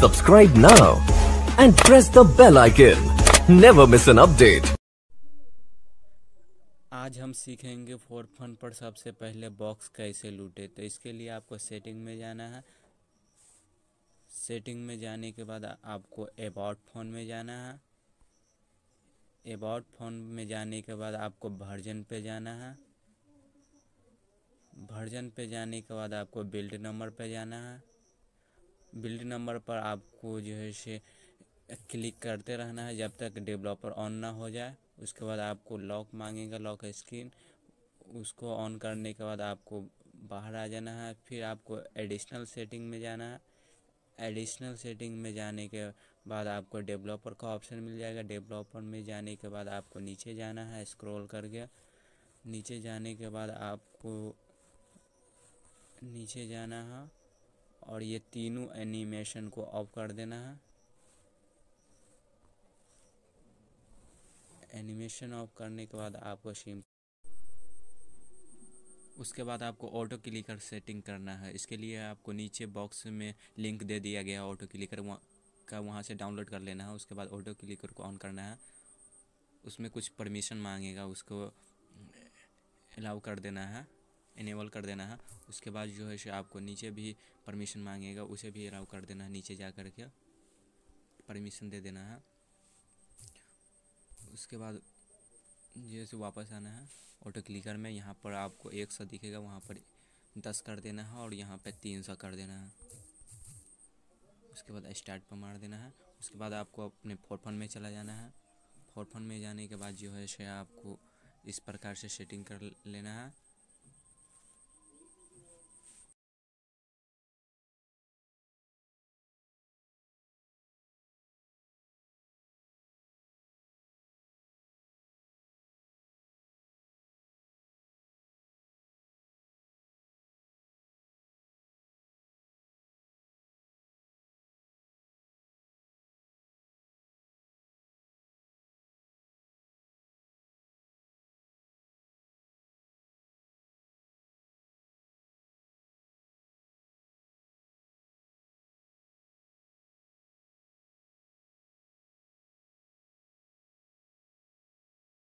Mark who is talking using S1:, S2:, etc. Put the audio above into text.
S1: Subscribe now and press the bell icon. Never miss an update. आज हम सीखेंगे four fun पर सबसे पहले बॉक्स कैसे लूटे तो इसके लिए आपको सेटिंग में जाना है सेटिंग में जाने के बाद आपको अबाउट फ़ोन में जाना है अबाउट फ़ोन में जाने के बाद आपको वर्जन पे जाना है वर्जन पे जाने के बाद आपको बिल्ड नंबर पे जाना है बिल्ड नंबर पर आपको जो है से क्लिक करते रहना है जब तक डेवलपर ऑन ना हो जाए उसके बाद आपको लॉक मांगेगा लॉक स्क्रीन उसको ऑन करने के बाद आपको बाहर आ जाना है फिर आपको एडिशनल सेटिंग में जाना है एडिशनल सेटिंग में जाने के बाद आपको डेवलपर का ऑप्शन मिल जाएगा डेवलपर में जाने के बाद आपको नीचे जाना है स्क्रॉल करके नीचे जाने के बाद आपको नीचे जाना है और ये तीनों एनिमेशन को ऑफ कर देना है एनिमेशन ऑफ करने के बाद आपको सिम उसके बाद आपको ऑटो क्लिकर सेटिंग करना है इसके लिए आपको नीचे बॉक्स में लिंक दे दिया गया ऑटो क्लिकर वहाँ का वहाँ से डाउनलोड कर लेना है उसके बाद ऑटो क्लिकर को ऑन करना है उसमें कुछ परमिशन मांगेगा उसको अलाउ कर देना है इनेबल कर देना है उसके बाद जो है आपको नीचे भी परमिशन मांगेगा उसे भी अलाउ कर देना है नीचे जा कर के परमिशन दे देना है उसके बाद जैसे वापस आना है ऑटो क्लिकर में यहाँ पर आपको एक सौ दिखेगा वहाँ पर दस कर देना है और यहाँ पर तीन सौ कर देना है उसके बाद स्टार्ट पर मार देना है उसके बाद आपको अपने फोरफन में चला जाना है फोरफन में जाने के बाद जो है आपको इस प्रकार से सेटिंग कर लेना है